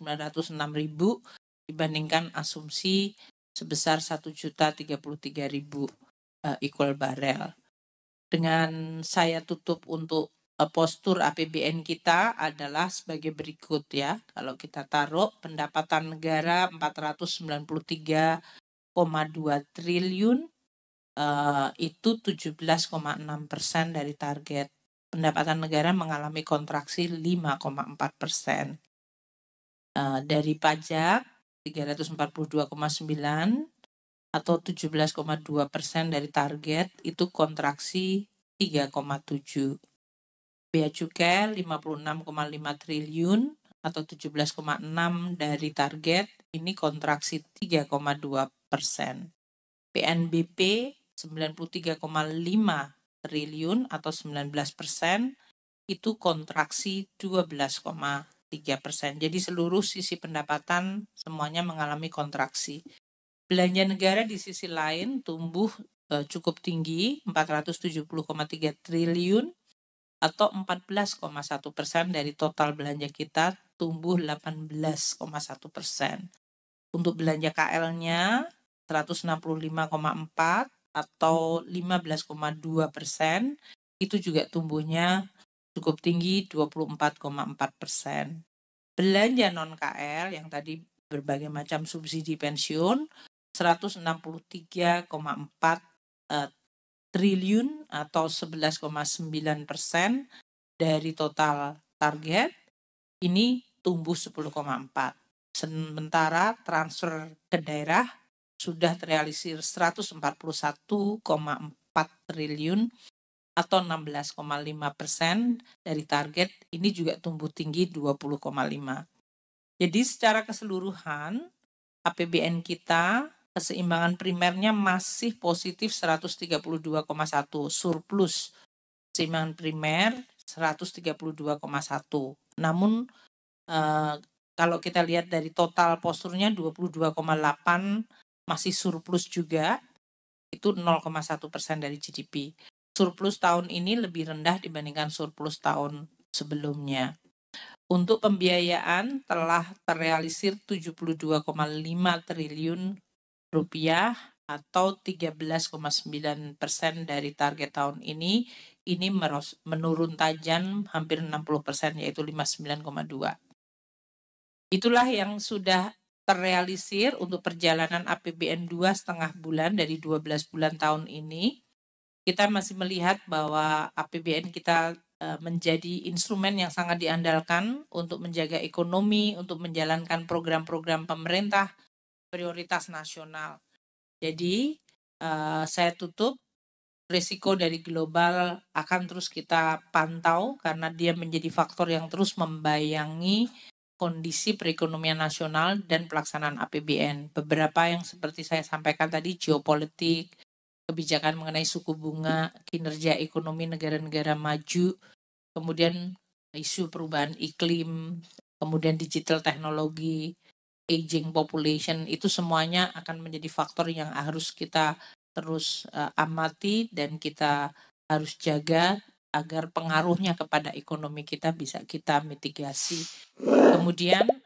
906.000 dibandingkan asumsi sebesar 1.033.000 uh, eh, equal barrel Dengan saya tutup untuk uh, postur APBN kita adalah sebagai berikut ya. Kalau kita taruh pendapatan negara 493,2 triliun uh, itu 17,6 persen dari target pendapatan negara mengalami kontraksi 5,4 persen. Eh, dari pajak 342,9 atau 17,2 persen dari target itu kontraksi 3,7. Bea cukai 56,5 triliun atau 17,6 dari target ini kontraksi 3,2 persen. PNBP 93,5 triliun atau 19 persen itu kontraksi 3%. Jadi seluruh sisi pendapatan semuanya mengalami kontraksi. Belanja negara di sisi lain tumbuh eh, cukup tinggi 470,3 triliun atau 14,1 persen dari total belanja kita tumbuh 18,1 persen. Untuk belanja KL-nya 165,4 atau 15,2 persen itu juga tumbuhnya cukup tinggi 24,4 persen. Belanja non-KL yang tadi berbagai macam subsidi pensiun 163,4 eh, triliun atau 11,9 persen dari total target ini tumbuh 10,4. Sementara transfer ke daerah sudah terrealisir 141,4 triliun atau 16,5 persen dari target ini juga tumbuh tinggi 20,5. Jadi secara keseluruhan APBN kita keseimbangan primernya masih positif 132,1 surplus keseimbangan primer 132,1. Namun eh, kalau kita lihat dari total posturnya 22,8 masih surplus juga itu 0,1 persen dari GDP surplus tahun ini lebih rendah dibandingkan surplus tahun sebelumnya. Untuk pembiayaan telah terrealisir 72,5 triliun rupiah atau 13,9 persen dari target tahun ini. Ini menurun tajam hampir 60 persen yaitu 59,2. Itulah yang sudah terrealisir untuk perjalanan APBN dua setengah bulan dari 12 bulan tahun ini kita masih melihat bahwa APBN kita e, menjadi instrumen yang sangat diandalkan untuk menjaga ekonomi, untuk menjalankan program-program pemerintah prioritas nasional. Jadi, e, saya tutup risiko dari global akan terus kita pantau karena dia menjadi faktor yang terus membayangi kondisi perekonomian nasional dan pelaksanaan APBN. Beberapa yang seperti saya sampaikan tadi, geopolitik, kebijakan mengenai suku bunga, kinerja ekonomi negara-negara maju, kemudian isu perubahan iklim, kemudian digital teknologi, aging population itu semuanya akan menjadi faktor yang harus kita terus uh, amati dan kita harus jaga agar pengaruhnya kepada ekonomi kita bisa kita mitigasi. Kemudian